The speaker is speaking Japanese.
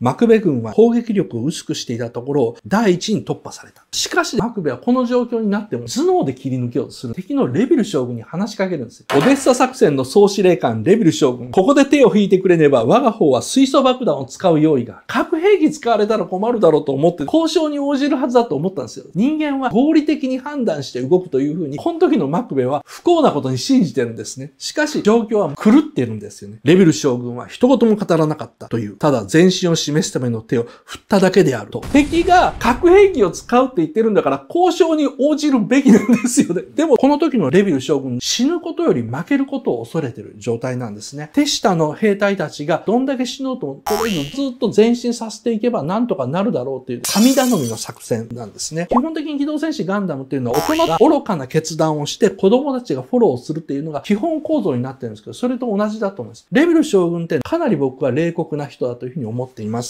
マクベ軍は攻撃力を薄くしていたところ、を第一に突破された。しかし、マクベはこの状況になっても頭脳で切り抜けようとする敵のレビル将軍に話しかけるんですよ。オデッサ作戦の総司令官レビル将軍。ここで手を引いてくれねば我が方は水素爆弾を使う用意が核兵器使われたら困るだろうと思って交渉に応じるはずだと思ったんですよ。人間は合理的に判断して動くというふうに、この時のマクベは不幸なことに信じてるんですね。しかし、状況は狂ってるんですよね。レビル将軍は一言も語らなかったという、ただ全身を示すための手を振っただけであると。敵が核兵器を使うって言ってるんだから、交渉に応じるべきなんですよね。でも、この時のレビル将軍、死ぬことより負けることを恐れてる状態なんですね。手下の兵隊たちが、どんだけ死のうと、これのずっと前進させていけば、なんとかなるだろうっていう、神頼みの作戦なんですね。基本的に機動戦士ガンダムっていうのは、大人が愚かな決断をして、子供たちがフォローするっていうのが基本構造になってるんですけど、それと同じだと思います。レビル将軍ってかなり僕は冷酷な人だというふうに思っています。